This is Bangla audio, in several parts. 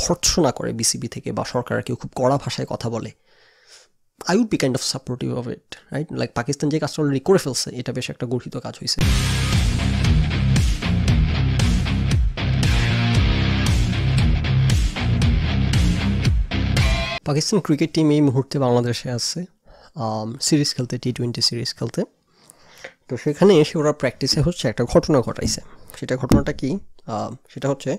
ভর্ৎসনা করে বিসিবি থেকে বা সরকার কেউ খুব কড়া ভাষায় কথা বলে I would be kind of supportive of it right like Pakistan যে কাজটা অলরেডি করে ফেলছে এটা বেশ একটা গর্হিত কাজ হয়েছে পাকিস্তান ক্রিকেট টিম এই মুহূর্তে বাংলাদেশে আছে সিরিজ um, খেলতে টি টোয়েন্টি সিরিজ খেলতে তো সেখানে এসে ওরা প্র্যাকটিসে হচ্ছে একটা ঘটনা ঘটাইছে সেটা ঘটনাটা কি সেটা হচ্ছে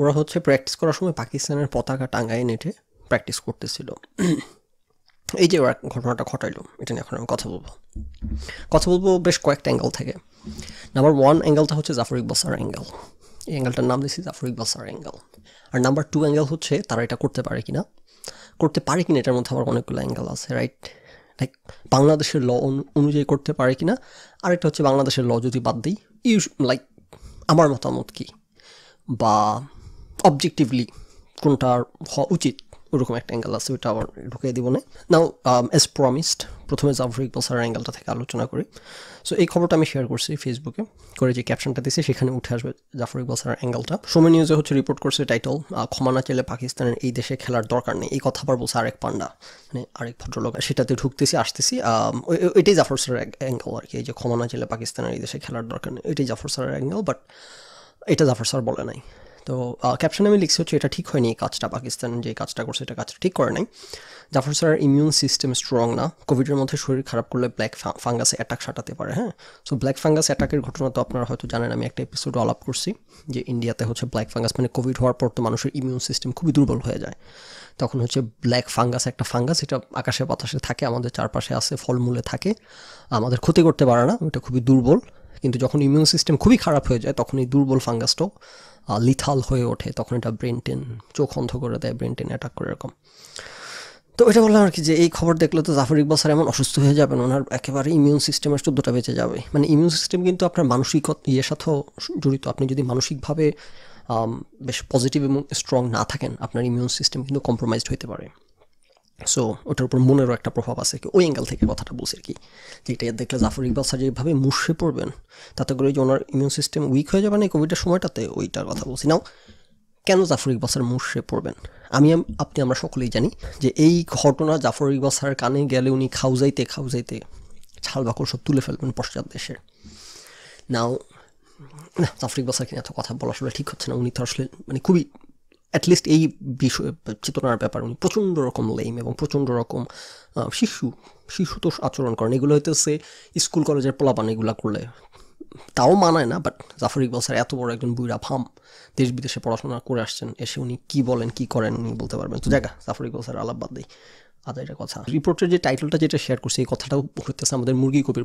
ওরা হচ্ছে প্র্যাকটিস করার সময় পাকিস্তানের পতাকা টাঙ্গায় নেটে প্র্যাকটিস করতেছিল এই যে ওরা ঘটনাটা ঘটাইল এটা নিয়ে এখন আমি কথা বলবো কথা বলবো বেশ কয়েকটা অ্যাঙ্গেল থেকে নাম্বার ওয়ান অ্যাঙ্গেলটা হচ্ছে জাফর ইকবাল স্যার অ্যাঙ্গেল এই অ্যাঙ্গেলটার নাম দিয়েছি জাফর ইকবাল স্যার অ্যাঙ্গেল আর নাম্বার টু অ্যাঙ্গেল হচ্ছে তারা এটা করতে পারে কি না করতে পারে কিনা এটার মধ্যে আমার অনেকগুলো অ্যাঙ্গেল আছে রাইট লাইক বাংলাদেশের ল অনুযায়ী করতে পারে কিনা আরেকটা হচ্ছে বাংলাদেশের ল যদি বাদ দিই ইউ লাইক আমার মতামত কী বা অবজেক্টিভলি কোনটার হওয়া উচিত ওরকম একটা অ্যাঙ্গেল আছে ওইটা আবার ঢুকিয়ে দিব না নাও এস প্রমিসড প্রথমে জাফর ইকবাল স্যার অ্যাঙ্গেলটা থেকে আলোচনা করি সো এই খবরটা আমি শেয়ার করছি ফেসবুকে করে যে ক্যাপশনটা দিয়েছি সেখানে উঠে আসবে জাফর ইকবাল স্যার অ্যাঙ্গেলটা সোমে নিউজে হচ্ছে রিপোর্ট করছে টাইটল ক্ষমা না চাইলে পাকিস্তানের এই দেশে খেলার দরকার নেই এই কথা আবার বলছে আরেক পান্ডা মানে আরেক ভদ্রলোক সেটাতে ঢুকতেছি আসতেছি এটাই জাফর স্যারের অ্যাঙ্গেল আর কি এই যে ক্ষমা না চাইলে পাকিস্তানের এই দেশে খেলার দরকার নেই এটাই জাফর সারের অ্যাঙ্গেল বাট এটা জাফর স্যার বলে নাই তো ক্যাপশনে আমি লিখছি হচ্ছে এটা ঠিক হয়নি এই কাজটা পাকিস্তান যে কাজটা করছে এটা কাজটা ঠিক করে নাই Zafar sir immune system strong না কোভিডের মধ্যে শরীর খারাপ করলে ব্ল্যাক ফাঙ্গাসে অ্যাটাক সাটাতে পারে হ্যাঁ সো ব্ল্যাক ফাঙ্গাস অ্যাটাকের ঘটনা তো আপনারা হয়তো জানেন আমি একটা এপিসোড আলাপ করছি যে ইন্ডিয়াতে হচ্ছে ব্ল্যাক ফাঙ্গাস মানে কোভিড হওয়ার পর তো মানুষের ইমিউন সিস্টেম খুবই দুর্বল হয়ে যায় তখন হচ্ছে ব্ল্যাক ফাঙ্গাস একটা ফাঙ্গাস এটা আকাশে বাতাসে থাকে আমাদের চারপাশে আছে ফলমূলে থাকে আমাদের ক্ষতি করতে পারে না ওটা খুবই দুর্বল কিন্তু যখন ইমিউন সিস্টেম খুবই খারাপ হয়ে যায় তখন এই দুর্বল ফাঙ্গাসটাও লিথাল হয়ে ওঠে তখন এটা ব্রেন টেন চোখ অন্ধ করে দেয় ব্রেন টেন অ্যাটাক করে এরকম তো এটা বললাম আর কি যে এই খবর দেখলে তো জাফর ইকবাল স্যার এমন অসুস্থ হয়ে যাবেন ওনার একেবারে ইমিউন সিস্টেমের চোদ্দোটা বেঁচে যাবে মানে ইমিউন সিস্টেম কিন্তু আপনার মানসিক ইয়ের সাথেও জড়িত আপনি যদি মানসিকভাবে বেশ পজিটিভ এবং স্ট্রং না থাকেন আপনার ইমিউন সিস্টেম কিন্তু কম্প্রোমাইজড হতে পারে সো ওটার উপর মনেরও একটা প্রভাব আছে কি ওই অ্যাঙ্গেল থেকে কথাটা বলছি আর কি যে এটা দেখলে জাফর ইকবাল স্যার যেভাবে মুসে পড়বেন তাতে করে যে ওনার ইমিউন সিস্টেম উইক হয়ে যাবে না কোভিডের সময়টাতে ওইটার কথা বলছি নাও কেন জাফর ইকবাল স্যার মুসে পড়বেন আমি আপনি আমরা সকলেই জানি যে এই ঘটনা জাফর ইকবাল স্যারের কানে গেলে উনি খাউজাইতে খাউজাইতে ছাল বাকড় সব তুলে ফেলবেন পশ্চাৎ দেশের নাও না জাফর ইকবাল স্যারকে এত কথা বলা আসলে ঠিক হচ্ছে না উনি তো আসলে মানে খুবই অ্যাটলিস্ট এই বিষয় চেতনার ব্যাপার উনি প্রচণ্ড রকম লেম এবং প্রচণ্ড রকম শিশু শিশুতোষ আচরণ করেন এগুলো হইতেছে স্কুল কলেজের পোলাপান এগুলো করলে তাও মানায় না বাট জাফর ইকবাল স্যার এত বড় একজন বুইরা ফাম দেশ বিদেশে পড়াশোনা করে আসছেন এসে উনি কি বলেন কি করেন উনি বলতে পারবেন তো দেখা জাফর ইকবাল স্যার আলাপ বাদ আদায় আজ আচ্ছা, এটা কথা রিপোর্টের যে টাইটেলটা যেটা শেয়ার করছে এই কথাটাও হইতেছে আমাদের মুরগি কবির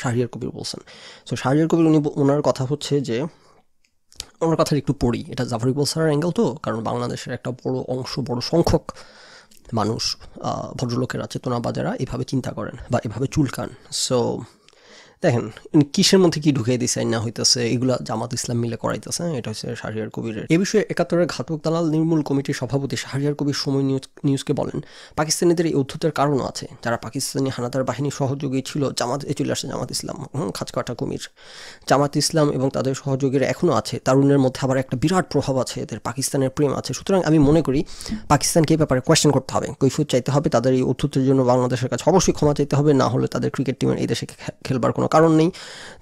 শাহরিয়ার কবির বলছেন সো শাহরিয়ার কবির উনি ওনার কথা হচ্ছে যে আমার কথাটা একটু পড়ি এটা জাফর ইকবাল স্যারের অ্যাঙ্গেল তো কারণ বাংলাদেশের একটা বড় অংশ বড় সংখ্যক মানুষ ভদ্রলোকেরা বাজারা এভাবে চিন্তা করেন বা এভাবে চুলকান সো দেখেন কিসের মধ্যে কি ঢুকিয়ে দিছে না হইতেছে এগুলা জামাত ইসলাম মিলে করাইতেছে হ্যাঁ, এটা হচ্ছে শাহরিয়ার কবিরের এ বিষয়ে একাত্তরের ঘাতক দালাল নির্মূল কমিটির সভাপতি শাহরিয়ার কবির সময় নিউজ নিউজকে বলেন পাকিস্তানিদের এই উদ্ধতের কারণও আছে যারা পাকিস্তানি হানাদার বাহিনী সহযোগী ছিল জামাত এ চলে আসে জামাত ইসলাম খাঁচকাটা কুমির জামাত ইসলাম এবং তাদের সহযোগীরা এখনও আছে তারুণের মধ্যে আবার একটা বিরাট প্রভাব আছে এদের পাকিস্তানের প্রেম আছে সুতরাং আমি মনে করি পাকিস্তানকে এই ব্যাপারে কোয়েশ্চেন করতে হবে কৈফুত চাইতে হবে তাদের এই উদ্ধতের জন্য বাংলাদেশের কাছে অবশ্যই ক্ষমা চাইতে হবে না হলে তাদের ক্রিকেট টিমের এই দেশে খেলবার কোনো কোনো কারণ নেই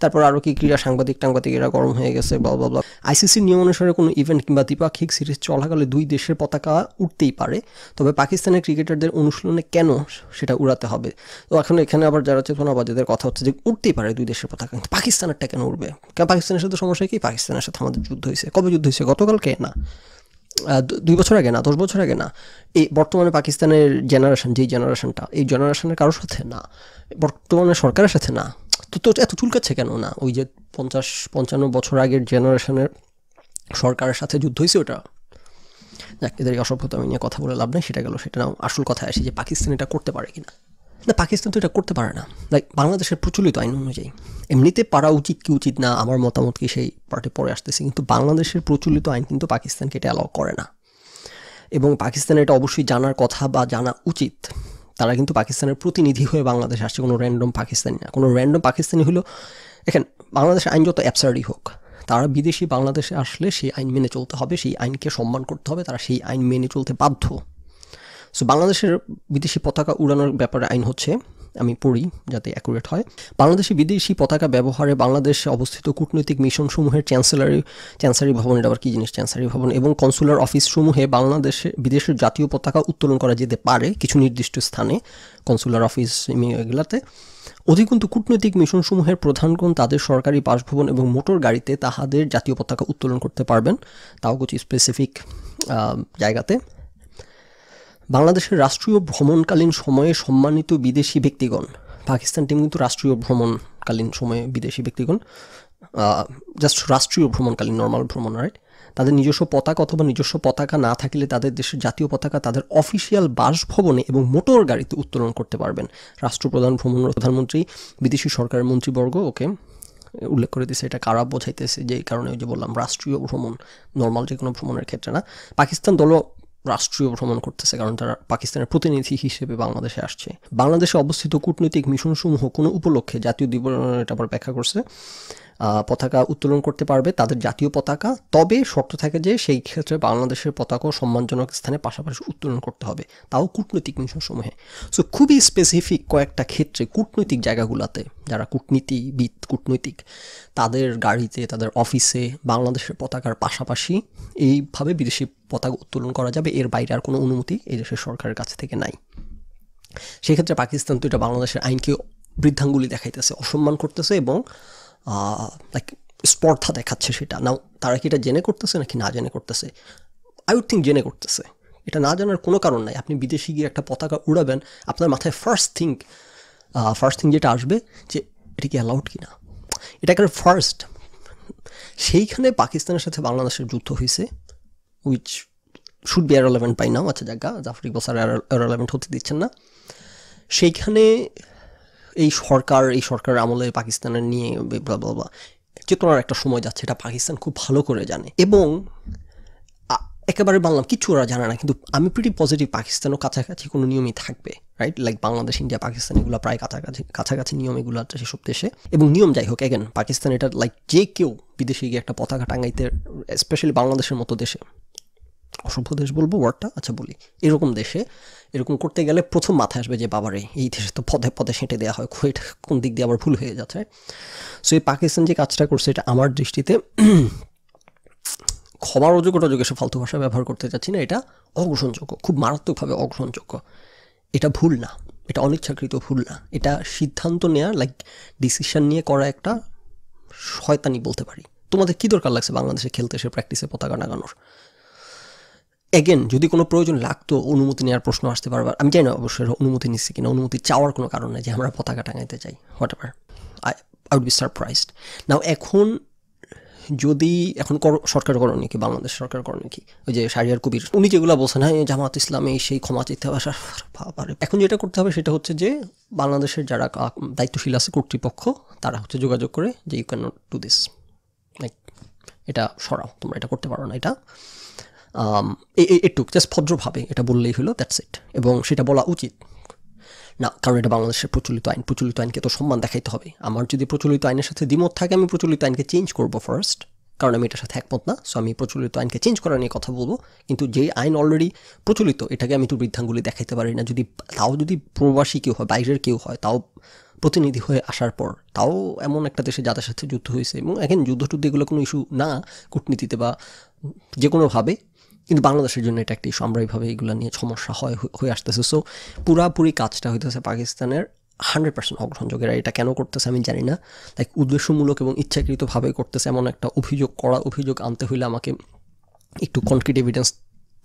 তারপর আরও কি ক্রীড়া সাংবাদিক টাংবাদিক এরা গরম হয়ে গেছে বা বা আইসিসির নিয়ম অনুসারে কোনো ইভেন্ট কিংবা দ্বিপাক্ষিক সিরিজ চলাকালে দুই দেশের পতাকা উঠতেই পারে তবে পাকিস্তানের ক্রিকেটারদের অনুশীলনে কেন সেটা উড়াতে হবে তো এখন এখানে আবার যারা যাদের কথা হচ্ছে যে উঠতেই পারে দুই দেশের পতাকা কিন্তু পাকিস্তানেরটা কেন উঠবে কেন পাকিস্তানের সাথে সমস্যা কি পাকিস্তানের সাথে আমাদের যুদ্ধ হয়েছে কবে যুদ্ধ হয়েছে গতকালকে না দুই বছর আগে না দশ বছর আগে না এই বর্তমানে পাকিস্তানের জেনারেশন যেই জেনারেশনটা এই জেনারেশনের কারোর সাথে না বর্তমানে সরকারের সাথে না তো তো এত চুলকাচ্ছে কেন না ওই যে পঞ্চাশ পঞ্চান্ন বছর আগের জেনারেশনের সরকারের সাথে যুদ্ধ হয়েছে ওটা যাক এদের অসভ্যতা আমি নিয়ে কথা বলে লাভ নেই সেটা গেল সেটা না আসল কথা আসি যে পাকিস্তান এটা করতে পারে কিনা না পাকিস্তান তো এটা করতে পারে না লাইক বাংলাদেশের প্রচলিত আইন অনুযায়ী এমনিতে পারা উচিত কি উচিত না আমার মতামত কি সেই পার্টি পরে আসতেছে কিন্তু বাংলাদেশের প্রচলিত আইন কিন্তু পাকিস্তানকে এটা অ্যালাউ করে না এবং পাকিস্তানের এটা অবশ্যই জানার কথা বা জানা উচিত তারা কিন্তু পাকিস্তানের প্রতিনিধি হয়ে বাংলাদেশ আসছে কোনো র্যান্ডম পাকিস্তানি না কোনো র্যান্ডম পাকিস্তানি হলো এখানে বাংলাদেশের আইন যত অ্যাবসার্ডই হোক তারা বিদেশি বাংলাদেশে আসলে সেই আইন মেনে চলতে হবে সেই আইনকে সম্মান করতে হবে তারা সেই আইন মেনে চলতে বাধ্য সো বাংলাদেশের বিদেশি পতাকা উড়ানোর ব্যাপারে আইন হচ্ছে আমি পড়ি যাতে অ্যাকুরেট হয় বাংলাদেশে বিদেশি পতাকা ব্যবহারে বাংলাদেশে অবস্থিত কূটনৈতিক মিশনসমূহের চ্যান্সেলারি চ্যান্সারি ভবন এটা আবার কি জিনিস চ্যান্সারি ভবন এবং কনসুলার অফিসসমূহে বাংলাদেশে বিদেশের জাতীয় পতাকা উত্তোলন করা যেতে পারে কিছু নির্দিষ্ট স্থানে কনসুলার অফিস এগুলাতে অধিকন্তু কূটনৈতিক মিশনসমূহের প্রধানগণ তাদের সরকারি বাসভবন এবং মোটর গাড়িতে তাহাদের জাতীয় পতাকা উত্তোলন করতে পারবেন তাও কিছু স্পেসিফিক জায়গাতে বাংলাদেশের রাষ্ট্রীয় ভ্রমণকালীন সময়ে সম্মানিত বিদেশি ব্যক্তিগণ পাকিস্তান টিম কিন্তু রাষ্ট্রীয় ভ্রমণকালীন সময়ে বিদেশি ব্যক্তিগণ জাস্ট রাষ্ট্রীয় ভ্রমণকালীন নর্মাল ভ্রমণ রাইট তাদের নিজস্ব পতাকা অথবা নিজস্ব পতাকা না থাকলে তাদের দেশের জাতীয় পতাকা তাদের অফিসিয়াল বাসভবনে এবং মোটর গাড়িতে উত্তোলন করতে পারবেন রাষ্ট্রপ্রধান ভ্রমণ প্রধানমন্ত্রী বিদেশি সরকারের মন্ত্রীবর্গ ওকে উল্লেখ করে দিয়েছে এটা কারা বোঝাইতেছে যে কারণে ওই যে বললাম রাষ্ট্রীয় ভ্রমণ নর্মাল যে কোনো ভ্রমণের ক্ষেত্রে না পাকিস্তান দল রাষ্ট্রীয় ভ্রমণ করতেছে কারণ তারা পাকিস্তানের প্রতিনিধি হিসেবে বাংলাদেশে আসছে বাংলাদেশে অবস্থিত কূটনৈতিক মিশনসমূহ কোনো উপলক্ষে জাতীয় দিবস এটা আবার ব্যাখ্যা করছে পতাকা উত্তোলন করতে পারবে তাদের জাতীয় পতাকা তবে শর্ত থাকে যে সেই ক্ষেত্রে বাংলাদেশের পতাকাও সম্মানজনক স্থানে পাশাপাশি উত্তোলন করতে হবে তাও কূটনৈতিক মিশন সমূহে সো খুবই স্পেসিফিক কয়েকটা ক্ষেত্রে কূটনৈতিক জায়গাগুলোতে যারা কূটনীতিবিদ কূটনৈতিক তাদের গাড়িতে তাদের অফিসে বাংলাদেশের পতাকার পাশাপাশি এইভাবে বিদেশি পতাকা উত্তোলন করা যাবে এর বাইরে আর কোনো অনুমতি এদেশের সরকারের কাছ থেকে নাই সেক্ষেত্রে পাকিস্তান তো এটা বাংলাদেশের আইনকে বৃদ্ধাঙ্গুলি দেখাইতেছে অসম্মান করতেছে এবং লাইক স্পর্ধা দেখাচ্ছে সেটা না তারা কি এটা জেনে করতেছে নাকি না জেনে করতেছে আই উড থিঙ্ক জেনে করতেছে এটা না জানার কোনো কারণ নাই আপনি বিদেশে গিয়ে একটা পতাকা উড়াবেন আপনার মাথায় ফার্স্ট থিঙ্ক ফার্স্ট থিং যেটা আসবে যে এটা কি অ্যালাউড কি না এটা একটা ফার্স্ট সেইখানে পাকিস্তানের সাথে বাংলাদেশের যুদ্ধ হয়েছে which should be irrelevant by now আচ্ছা জায়গা জাফর বসার অ্যারোলেভেন্ট হতে দিচ্ছেন না সেইখানে এই সরকার এই সরকার আমলে পাকিস্তানের নিয়ে বা চেতনার একটা সময় যাচ্ছে এটা পাকিস্তান খুব ভালো করে জানে এবং একেবারে বাংলা কিছু ওরা জানে না কিন্তু আমি প্রিটি পজিটিভ পাকিস্তানও কাছাকাছি কোনো নিয়মই থাকবে right like Bangladesh India Pakistan এগুলো প্রায় কাছাকাছি কাছাকাছি নিয়ম এগুলো আছে সেসব দেশে এবং নিয়ম যাই হোক এগেন পাকিস্তান এটা লাইক যে কেউ বিদেশে গিয়ে একটা পতাকা টাঙ্গাইতে স্পেশালি বাংলাদেশের মতো দেশে অসভ্য দেশ বলবো ওয়ার্ডটা আচ্ছা বলি এরকম দেশে এরকম করতে গেলে প্রথম মাথায় আসবে যে বাবারে এই দেশে তো পদে পদে সেঁটে দেওয়া হয় এটা কোন দিক দিয়ে আবার ভুল হয়ে যাচ্ছে সো এই পাকিস্তান যে কাজটা করছে এটা আমার দৃষ্টিতে ক্ষমার অযোগ্য টযোগ্য সে ফালতু ভাষা ব্যবহার করতে চাচ্ছি না এটা অগ্রহণযোগ্য খুব মারাত্মকভাবে অগ্রহণযোগ্য এটা ভুল না এটা অনিচ্ছাকৃত ভুল না এটা সিদ্ধান্ত নেওয়া লাইক ডিসিশন নিয়ে করা একটা শয়তানি বলতে পারি তোমাদের কী দরকার লাগছে বাংলাদেশে খেলতে এসে প্র্যাকটিসে পতাকা লাগানোর এগেন যদি কোনো প্রয়োজন লাগতো অনুমতি নেওয়ার প্রশ্ন আসতে পারবার আমি জানি না অবশ্যই অনুমতি নিচ্ছি কিনা অনুমতি চাওয়ার কোনো কারণ নেই যে আমরা পতাকা টাঙাইতে চাই whatever I I would be surprised now এখন যদি এখন কর সরকার করণীয় কি বাংলাদেশ সরকার করণীয় কি ওই যে শারিয়ার কবির উনি যেগুলো বলছেন হ্যাঁ জামাত ইসলামে সেই ক্ষমা চিতে আসা পারে এখন যেটা করতে হবে সেটা হচ্ছে যে বাংলাদেশের যারা দায়িত্বশীল আছে কর্তৃপক্ষ তারা হচ্ছে যোগাযোগ করে যে you cannot do this like এটা সরাও তোমরা এটা করতে পারো না এটা একটু um, জাস্ট ভদ্রভাবে এটা বললেই হলো দ্যাটস ইট এবং সেটা বলা উচিত না কারণ এটা বাংলাদেশের প্রচলিত আইন প্রচলিত আইনকে তো সম্মান দেখাইতে হবে আমার যদি প্রচলিত আইনের সাথে দ্বিমত থাকে আমি প্রচলিত আইনকে চেঞ্জ করবো ফার্স্ট কারণ আমি এটার সাথে একমত না সো আমি প্রচলিত আইনকে চেঞ্জ করা নিয়ে কথা বলবো কিন্তু যে আইন অলরেডি প্রচলিত এটাকে আমি তো বৃদ্ধাঙ্গুলি দেখাইতে পারি না যদি তাও যদি প্রবাসী কেউ হয় বাইরের কেউ হয় তাও প্রতিনিধি হয়ে আসার পর তাও এমন একটা দেশে যাদের সাথে যুদ্ধ হয়েছে এবং এখন যুদ্ধ টুদ্ধ এগুলো কোনো ইস্যু না কূটনীতিতে বা যে কোনোভাবে কিন্তু বাংলাদেশের জন্য এটা একটি আমরা এইগুলো নিয়ে সমস্যা হয় হয়ে আসতেছে সো পুরাপুরি কাজটা হইতেছে পাকিস্তানের হান্ড্রেড পার্সেন্ট অগ্রহণযোগীরা এটা কেন করতেছে আমি জানি না লাইক উদ্দেশ্যমূলক এবং ইচ্ছাকৃতভাবে করতেছে এমন একটা অভিযোগ করা অভিযোগ আনতে হইলে আমাকে একটু কনক্রিট এভিডেন্স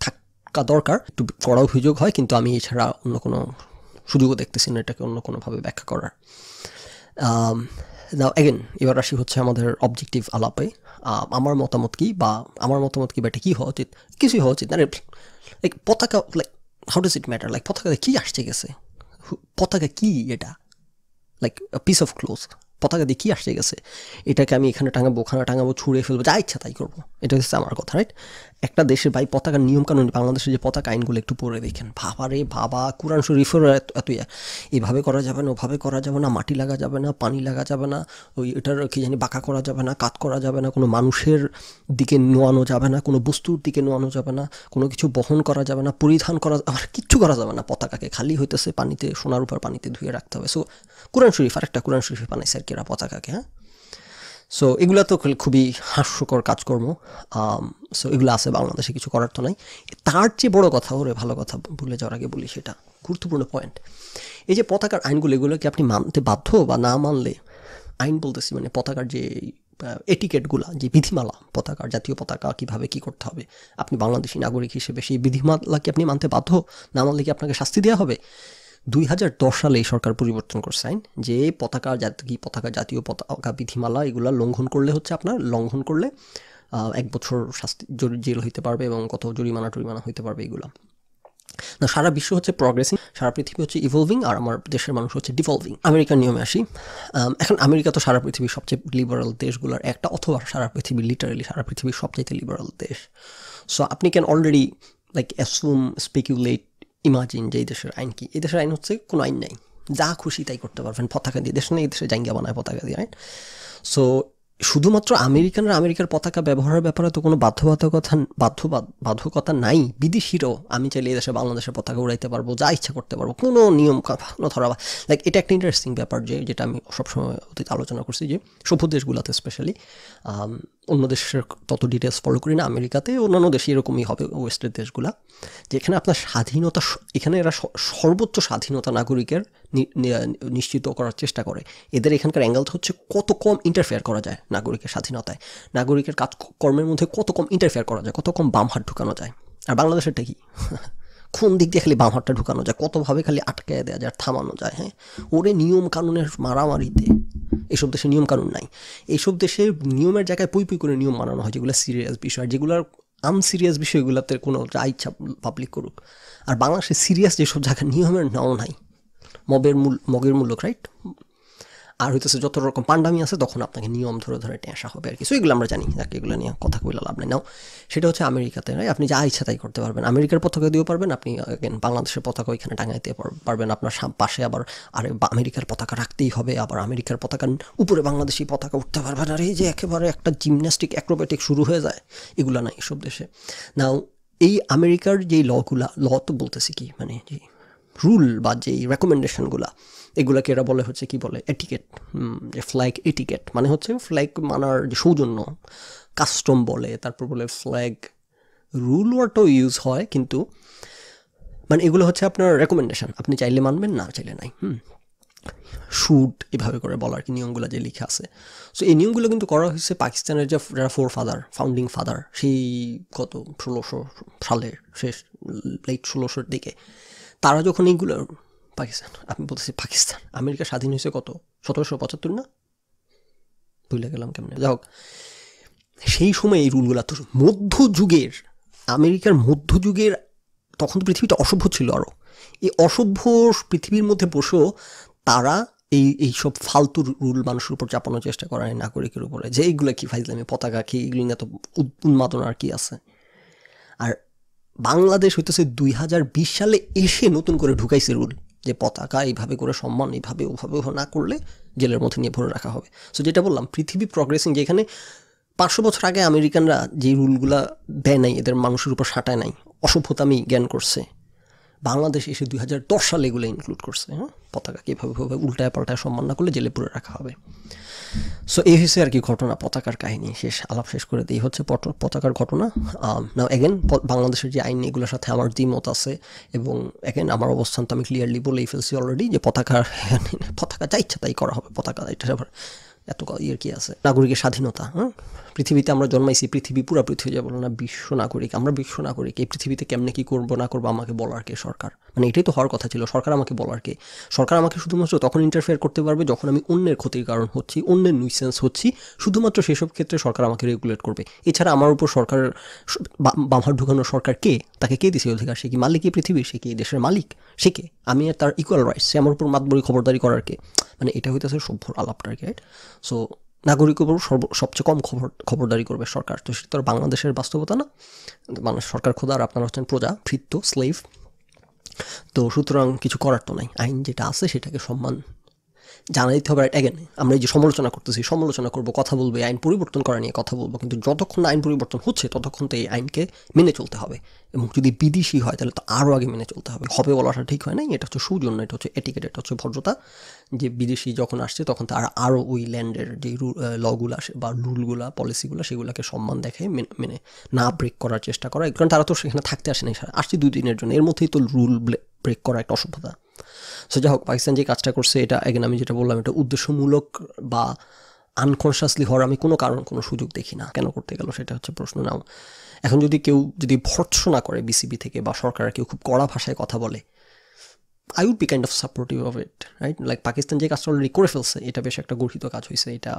থাকা দরকার একটু করা অভিযোগ হয় কিন্তু আমি এছাড়া অন্য কোনো সুযোগও দেখতেছি না এটাকে অন্য কোনোভাবে ব্যাখ্যা করার দাও অ্যাগেন এবার আসি হচ্ছে আমাদের অবজেক্টিভ আলাপে আমার মতামত কি বা আমার মতামত কি বা এটা কী হওয়া উচিত কিছুই হওয়া উচিত না লাইক পতাকা like how does it matter like পতাকা কী আসছে গেছে পতাকা কী এটা লাইক পিস অফ ক্লোথ পতাকা দিয়ে কী আসছে গেছে এটাকে আমি এখানে টাঙাবো ওখানে টাঙাবো ছুঁড়ে ফেলবো যা ইচ্ছা তাই করবো এটা হচ্ছে আমার কথা রাইট একটা দেশের ভাই পতাকার নিয়মকানুন বাংলাদেশের যে পতাকা আইনগুলো একটু পড়ে দেখেন ভাবা রে ভাবা কোরআন শরীফের এত এভাবে করা যাবে না ওভাবে করা যাবে না মাটি লাগা যাবে না পানি লাগা যাবে না ওই এটার কি জানি বাঁকা করা যাবে না কাত করা যাবে না কোনো মানুষের দিকে নোয়ানো যাবে না কোনো বস্তুর দিকে নোয়ানো যাবে না কোনো কিছু বহন করা যাবে না পরিধান করা আর কিচ্ছু করা যাবে না পতাকাকে খালি হইতেছে পানিতে সোনার উপর পানিতে ধুয়ে রাখতে হবে সো কোরআন শরীফ আর একটা কোরআন শরীফ বানাইছে আর কি পতাকাকে হ্যাঁ সো এগুলো তো খুবই হাস্যকর কাজকর্ম সো um, এগুলো আছে বাংলাদেশে কিছু করার তো নাই তার চেয়ে বড় কথা ওরে ভালো কথা ভুলে যাওয়ার আগে বলি সেটা গুরুত্বপূর্ণ পয়েন্ট এই যে পতাকার আইনগুলো এগুলো কি আপনি মানতে বাধ্য বা না মানলে আইন বলতেছি মানে পতাকার যে এটিকেটগুলো যে বিধিমালা পতাকার জাতীয় পতাকা কিভাবে কি করতে হবে আপনি বাংলাদেশি নাগরিক হিসেবে সেই বিধিমালা কি আপনি মানতে বাধ্য না মানলে কি আপনাকে শাস্তি দেওয়া হবে দুই হাজার দশ সালে এই সরকার পরিবর্তন করছে আইন যে পতাকা জাতীয় পতাকা জাতীয় পতাকা বিধিমালা এগুলো লঙ্ঘন করলে হচ্ছে আপনার লঙ্ঘন করলে এক বছর শাস্তি জরি জেল হইতে পারবে এবং কত জরিমানা টরিমানা হইতে পারবে এগুলো না সারা বিশ্ব হচ্ছে প্রগ্রেসিং সারা পৃথিবী হচ্ছে ইভলভিং আর আমার দেশের মানুষ হচ্ছে ডিভলভিং আমেরিকার নিয়মে আসি এখন আমেরিকা তো সারা পৃথিবীর সবচেয়ে লিবারাল দেশগুলোর একটা অথবা সারা পৃথিবী লিটারালি সারা পৃথিবীর সবচাইতে লিবারাল দেশ সো আপনি can already like assume speculate imagine যে দেশের আইন কি এই দেশের আইন হচ্ছে কোনো আইন নাই যা খুশি তাই করতে পারবেন পতাকা দিয়ে দেশ নেই দেশে জাঙ্গিয়া বানায় পতাকা দিয়ে আইন সো শুধুমাত্র আমেরিকানরা আমেরিকার পতাকা ব্যবহারের ব্যাপারে তো কোনো বাধ্যবাধকতা বাধ্য বাধ্যকতা নাই বিদেশিরও আমি চাইলে দেশে বাংলাদেশের পতাকা উড়াইতে পারবো যা ইচ্ছা করতে পারবো কোনো নিয়ম কোনো ধরা লাইক এটা একটা ইন্টারেস্টিং ব্যাপার যে যেটা আমি সবসময় অতীত আলোচনা করছি যে সভ্য দেশগুলোতে স্পেশালি অন্য দেশের তত ডিটেলস ফলো করি না আমেরিকাতে অন্যান্য দেশে এরকমই হবে ওয়েস্টের দেশগুলা যেখানে আপনার স্বাধীনতা এখানে এরা সর্বোচ্চ স্বাধীনতা নাগরিকের নিশ্চিত করার চেষ্টা করে এদের এখানকার অ্যাঙ্গেল হচ্ছে কত কম ইন্টারফেয়ার করা যায় নাগরিকের স্বাধীনতায় নাগরিকের কাজ কর্মের মধ্যে কত কম ইন্টারফেয়ার করা যায় কত কম বাম হাত ঢুকানো যায় আর বাংলাদেশেরটা কি কোন দিক দিয়ে খালি বাম হাতটা ঢুকানো যায় কতভাবে খালি আটকায় দেওয়া যায় থামানো যায় হ্যাঁ ওরে নিয়ম কানুনের মারামারিতে এইসব দেশে নিয়ম কানুন নাই এইসব দেশে নিয়মের জায়গায় পুই পুই করে নিয়ম মানানো হয় যেগুলো সিরিয়াস বিষয় যেগুলোর আনসিরিয়াস বিষয়গুলোতে কোনো যা ইচ্ছা পাবলিক করুক আর বাংলাদেশে সিরিয়াস যেসব জায়গায় নিয়মের নাও নাই মবের মূল মগের মূল্য রাইট আর হইতেছে যত রকম পান্ডামি আছে তখন আপনাকে নিয়ম ধরে ধরে টেঁসা হবে আর কি সো এগুলো আমরা জানি যাকে এগুলো নিয়ে কথা কইলে লাভ নেই নাও সেটা হচ্ছে আমেরিকাতে রাই আপনি যা ইচ্ছা তাই করতে পারবেন আমেরিকার পতাকা দিয়েও পারবেন আপনি বাংলাদেশের পতাকা ওইখানে টাঙাইতে পারবেন আপনার পাশে আবার আর আমেরিকার পতাকা রাখতেই হবে আবার আমেরিকার পতাকার উপরে বাংলাদেশি পতাকা উঠতে পারবেন আর এই যে একেবারে একটা জিমন্যাস্টিক অ্যাক্রোবেটিক শুরু হয়ে যায় এগুলো নাই এসব দেশে নাও এই আমেরিকার যেই লগুলা ল তো বলতেছি কি মানে রুল বা যেই রেকমেন্ডেশনগুলো এগুলোকে এরা বলে হচ্ছে কি বলে এটিকেট যে ফ্ল্যাগ এটিকেট মানে হচ্ছে ফ্ল্যাগ মানার যে সৌজন্য কাস্টম বলে তারপর বলে ফ্ল্যাগ রুল ওয়ার্টও ইউজ হয় কিন্তু মানে এগুলো হচ্ছে আপনার রেকমেন্ডেশন আপনি চাইলে মানবেন না চাইলে নাই হুম শুট এভাবে করে বলার কি নিয়মগুলো যে লিখে আছে সো এই নিয়মগুলো কিন্তু করা হয়েছে পাকিস্তানের যে যারা ফোর ফাদার ফাউন্ডিং ফাদার সেই গত ষোলোশো সালের শেষ লেট ষোলোশোর দিকে তারা যখন এইগুলো পাকিস্তান আমি বলতেছি পাকিস্তান আমেরিকা স্বাধীন হয়েছে কত সতেরোশো পঁচাত্তর না ভুলে গেলাম কেমন যাই হোক সেই সময় এই রুলগুলো তো মধ্যযুগের আমেরিকার মধ্যযুগের তখন তো পৃথিবীটা অসভ্য ছিল আরও এই অসভ্য পৃথিবীর মধ্যে বসেও তারা এই এই সব ফালতু রুল মানুষের উপর চাপানোর চেষ্টা করা নাগরিকের উপরে যে এইগুলো কি ফাইজলামি পতাকা কি এগুলো না তো উন্মাদনার আর কি আছে বাংলাদেশ হইতেছে দুই সালে এসে নতুন করে ঢুকাইছে রুল যে পতাকা এইভাবে করে সম্মান এইভাবে ওভাবে না করলে জেলের মধ্যে নিয়ে ভরে রাখা হবে সো যেটা বললাম পৃথিবী প্রগ্রেসিং যেখানে পাঁচশো বছর আগে আমেরিকানরা যে রুলগুলা দেয় নাই এদের মানুষের উপর সাঁটায় নাই অসভ্যতামি জ্ঞান করছে বাংলাদেশ এসে দুই সালে এগুলো ইনক্লুড করছে হ্যাঁ পতাকাকে এভাবে উল্টায় পাল্টায় সম্মান না করলে জেলে পুরে রাখা হবে সো এই হয়েছে আর কি ঘটনা পতাকার কাহিনী শেষ আলাপ শেষ করে দিই হচ্ছে পতাকার ঘটনা না um, এগেন বাংলাদেশের যে আইন এগুলোর সাথে আমার দ্বিমত আছে এবং এগেন আমার অবস্থান তো আমি ক্লিয়ারলি বলেই ফেলছি অলরেডি যে পতাকা পতাকা যা ইচ্ছা তাই করা হবে পতাকা এটা এত ইয়ের কি আছে নাগরিকের স্বাধীনতা হ্যাঁ পৃথিবীতে আমরা জন্মাইছি পৃথিবী পুরা পৃথিবী যাবো না বিশ্ব নাগরিক আমরা বিশ্ব নাগরিক এই পৃথিবীতে কেমনে কী করবো না করবো আমাকে বলার কে সরকার মানে এটাই তো হওয়ার কথা ছিল সরকার আমাকে বলার কে সরকার আমাকে শুধুমাত্র তখন ইন্টারফেয়ার করতে পারবে যখন আমি অন্যের ক্ষতির কারণ হচ্ছি অন্যের নুইসেন্স হচ্ছি শুধুমাত্র সেসব ক্ষেত্রে সরকার আমাকে রেগুলেট করবে এছাড়া আমার উপর সরকার বামার ঢুকানো সরকার কে তাকে কে দিছে অধিকার সে কি মালিক এই পৃথিবীর সে কি দেশের মালিক সে কে আমি তার ইকুয়াল রাইটস সে আমার উপর মাতবরি খবরদারি করার কে মানে এটা হইতেছে সভ্যর আলাপ টার্গেট সো নাগরিক উপর সবচেয়ে কম খবর খবরদারি করবে সরকার তো সেটা তো আর বাংলাদেশের বাস্তবতা না বাংলাদেশ মানে সরকার খোদা আর আপনারা হচ্ছেন প্রজা ভৃত্য স্লেভ তো সুতরাং কিছু করার তো নাই আইন যেটা আছে সেটাকে সম্মান জানা দিতে হবে অ্যাগেন আমরা এই যে সমালোচনা করতেছি সমালোচনা করবো কথা বলবো আইন পরিবর্তন করা নিয়ে কথা বলবো কিন্তু যতক্ষণ আইন পরিবর্তন হচ্ছে ততক্ষণ তো এই আইনকে মেনে চলতে হবে এবং যদি বিদেশি হয় তাহলে তো আরও আগে মেনে চলতে হবে হবে বলাটা ঠিক হয় না এটা হচ্ছে সুজন্য এটা হচ্ছে এটিকেট এটা হচ্ছে ভদ্রতা যে বিদেশি যখন আসছে তখন তার আরও ওই ল্যান্ডের যে লগুলা বা রুলগুলা পলিসিগুলো সেগুলোকে সম্মান দেখায় মেনে না ব্রেক করার চেষ্টা করা কারণ তারা তো সেখানে থাকতে আসেনি আসছে দুই দিনের জন্য এর মধ্যেই তো রুল ব্রেক করা একটা অসভ্যতা সো যাই হোক পাকিস্তান যে কাজটা করছে এটা এগেন আমি যেটা বললাম এটা উদ্দেশ্যমূলক বা আনকনশাসলি হওয়ার আমি কোনো কারণ কোনো সুযোগ দেখি না কেন করতে গেল সেটা হচ্ছে প্রশ্ন নাও এখন যদি কেউ যদি ভর্ৎসনা করে বিসিবি থেকে বা সরকারের কেউ খুব কড়া ভাষায় কথা বলে I would be kind of supportive of it right like Pakistan যে কাজটা অলরেডি করে ফেলছে এটা বেশ একটা গর্হিত কাজ হয়েছে এটা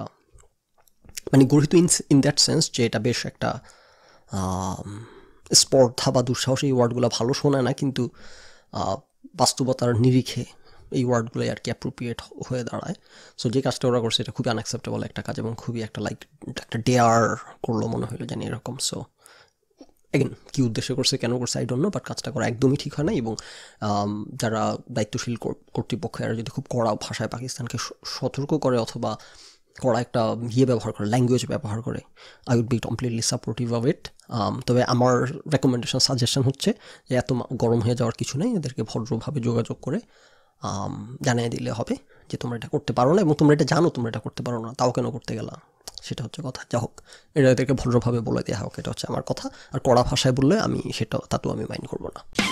মানে গর্হিত ইন ইন দ্যাট সেন্স যে এটা বেশ একটা স্পর্ধা বা দুঃসাহস এই ওয়ার্ডগুলো ভালো শোনা না কিন্তু বাস্তবতার নিরিখে এই ওয়ার্ডগুলোই আর কি অ্যাপ্রোপ্রিয়েট হয়ে দাঁড়ায় সো যে কাজটা ওরা করছে এটা খুবই আনএক্সেপ্টেবল একটা কাজ এবং খুবই একটা লাইক একটা ডেয়ার করলো মনে হলো জানি এরকম সো এগেন কী উদ্দেশ্য করছে কেন করছে আই ডোন্ট নো বাট কাজটা করা একদমই ঠিক হয় না এবং যারা দায়িত্বশীল কর্তৃপক্ষের যদি খুব কড়া ভাষায় পাকিস্তানকে সতর্ক করে অথবা করা একটা ইয়ে ব্যবহার করে ল্যাঙ্গুয়েজ ব্যবহার করে I would be completely supportive of it তবে আমার রেকমেন্ডেশন সাজেশন হচ্ছে যে এত গরম হয়ে যাওয়ার কিছু নেই এদেরকে ভদ্রভাবে যোগাযোগ করে um, জানিয়ে দিলে হবে যে তোমরা এটা করতে পারো না এবং তোমরা এটা জানো তোমরা এটা করতে পারো না তাও কেন করতে গেলা সেটা হচ্ছে কথা যা হোক এটা এদেরকে ভদ্রভাবে বলে দেওয়া হোক এটা হচ্ছে আমার কথা আর কড়া ভাষায় বললে আমি সেটা তাতেও আমি মাইন্ড করবো না